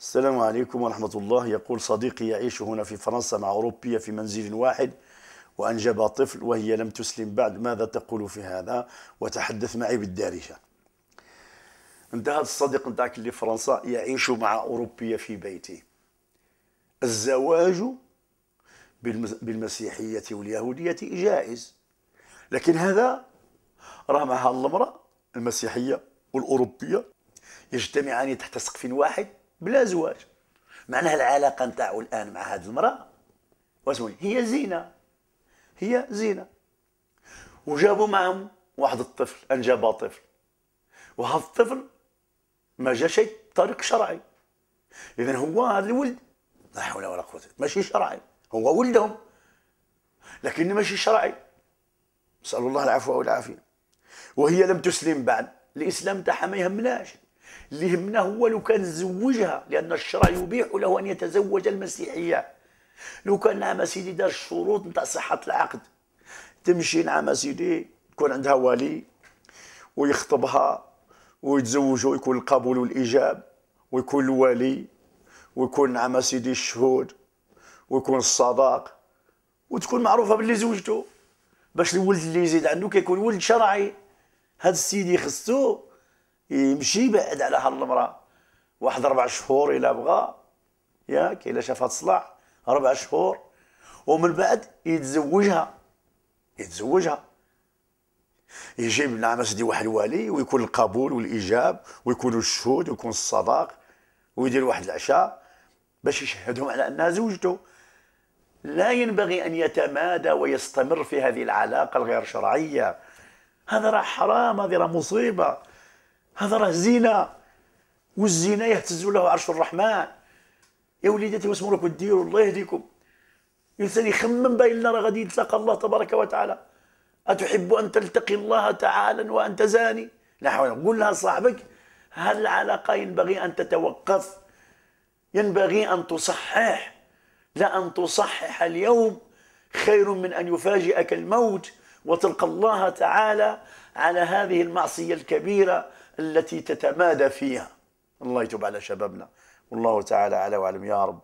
السلام عليكم ورحمة الله يقول صديقي يعيش هنا في فرنسا مع أوروبية في منزل واحد وأنجب طفل وهي لم تسلم بعد ماذا تقول في هذا وتحدث معي بالدارجة انت هذا الصديق نتاعك اللي في فرنسا يعيش مع أوروبية في بيته الزواج بالمسيحية واليهودية جائز لكن هذا راه معها المرأة المسيحية والأوروبية يجتمعان تحت سقف واحد بلا زواج معناها العلاقه نتاعو الان مع هذه المراه واسمه هي زينه هي زينه وجابوا معهم واحد الطفل انجب طفل وهذا الطفل ما جا شيء طريق شرعي اذا هو هذا الولد لا حول ولا قوه ماشي شرعي هو ولدهم لكن ماشي شرعي نسال الله العفو والعافيه وهي لم تسلم بعد الاسلام تاعها ما يهمناش اللي يهمنا هو لو كان زوجها لان الشرع يبيح له ان يتزوج المسيحيه لو كان نعم سيدي دار الشروط نتاع صحه العقد تمشي نعم سيدي يكون عندها ولي ويخطبها ويتزوجوا يكون القبول والايجاب ويكون الولي ويكون نعم سيدي الشهود ويكون الصداق وتكون معروفه باللي زوجته باش الولد اللي يزيد عنده كيكون ولد شرعي هذا السيد خصو يمشي يبعد على هالمراه واحد اربع شهور الا بغى ياك الا شافها تصلح اربع شهور ومن بعد يتزوجها يتزوجها يجيب نعم سيدي واحد الوالي ويكون القبول والايجاب ويكون الشهود ويكون الصداق ويدير واحد العشاء باش يشهدهم على انها زوجته لا ينبغي ان يتمادى ويستمر في هذه العلاقه الغير شرعيه هذا راه حرام هذه راه مصيبه هذا راه زنا والزنا يهتز له عرش الرحمن يا وليداتي واش مراكم ديروا الله يهديكم الانسان يخمم بايننا راه غادي يتلاقى الله تبارك وتعالى اتحب ان تلتقي الله تعالى وانت زاني لا حول قول لها صاحبك هل العلاقه ينبغي ان تتوقف ينبغي ان تصحح لا ان تصحح اليوم خير من ان يفاجئك الموت وتلقى الله تعالى على هذه المعصية الكبيرة التي تتمادى فيها الله يتوب على شبابنا والله تعالى أعلى وأعلم يا رب